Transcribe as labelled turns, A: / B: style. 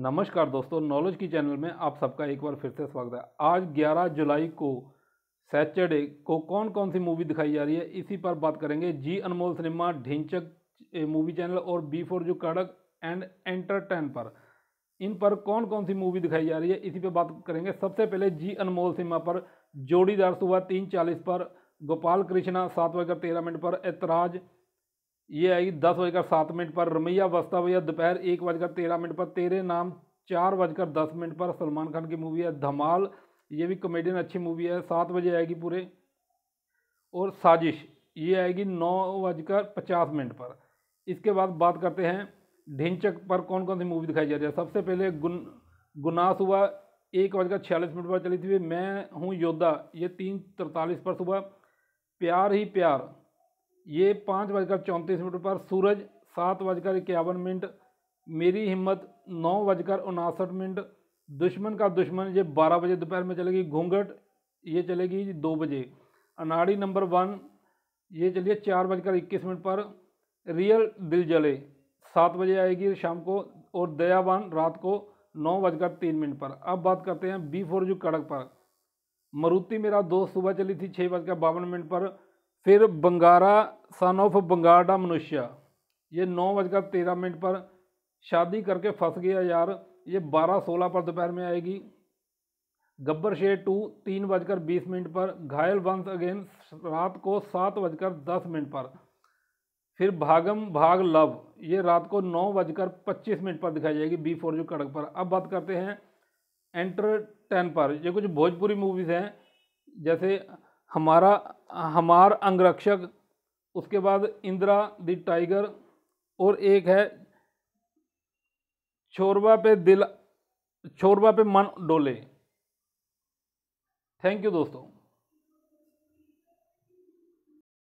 A: नमस्कार दोस्तों नॉलेज की चैनल में आप सबका एक बार फिर से स्वागत है आज 11 जुलाई को सैटरडे को कौन कौन सी मूवी दिखाई जा रही है इसी पर बात करेंगे Zee Anmol cinema Dhinchak movie channel और बी फोर जो कड़क एंड एंटरटेन पर इन पर कौन कौन सी मूवी दिखाई जा रही है इसी पर बात करेंगे सबसे पहले जी अनमोल सिनेमा पर जोड़ीदार सुबह तीन चालीस पर गोपाल कृष्णा सात बजकर तेरह मिनट पर ऐतराज ये आएगी दस बजकर सात मिनट पर रमैया वस्ता भैया दोपहर एक बजकर तेरह मिनट पर तेरे नाम चार बजकर दस मिनट पर सलमान खान की मूवी है धमाल ये भी कॉमेडियन अच्छी मूवी है सात बजे आएगी पूरे और साजिश ये आएगी नौ बजकर पचास मिनट पर इसके बाद बात करते हैं ढिंचक पर कौन कौन सी मूवी दिखाई जा रही है सबसे पहले गुन गुनाह सुबह एक बजकर छियालीस मिनट पर चली थी मैं हूँ योद्धा ये तीन तरतालीस पर सुबह प्यार ही प्यार ये पाँच बजकर चौंतीस मिनट पर सूरज सात बजकर इक्यावन मिनट मेरी हिम्मत नौ बजकर उनासठ मिनट दुश्मन का दुश्मन ये बारह बजे दोपहर में चलेगी घूंघट ये चलेगी दो बजे अनाड़ी नंबर वन ये चलिए चार बजकर इक्कीस मिनट पर रियल दिल जले सात बजे आएगी शाम को और दयावान रात को नौ बजकर तीन मिनट पर अब बात करते हैं बी फोर जू कड़क पर मरुति मेरा दोस्त सुबह चली थी छः बजकर बावन मिनट पर फिर बंगारा सन ऑफ बंगारडा मनुष्य ये नौ बजकर तेरह मिनट पर शादी करके फंस गया यार ये बारह सोलह पर दोपहर में आएगी गब्बर शेर टू तीन बजकर बीस मिनट पर घायल वंस अगेन रात को सात बजकर दस मिनट पर फिर भागम भाग लव ये रात को नौ बजकर पच्चीस मिनट पर दिखाई जाएगी बी फोर जो कड़क पर अब बात करते हैं एंटर टेन पर ये कुछ भोजपुरी मूवीज़ हैं जैसे हमारा हमार अंगरक्षक उसके बाद इंदिरा द टाइगर और एक है छोरबा पे दिल छोरबा पे मन डोले थैंक यू दोस्तों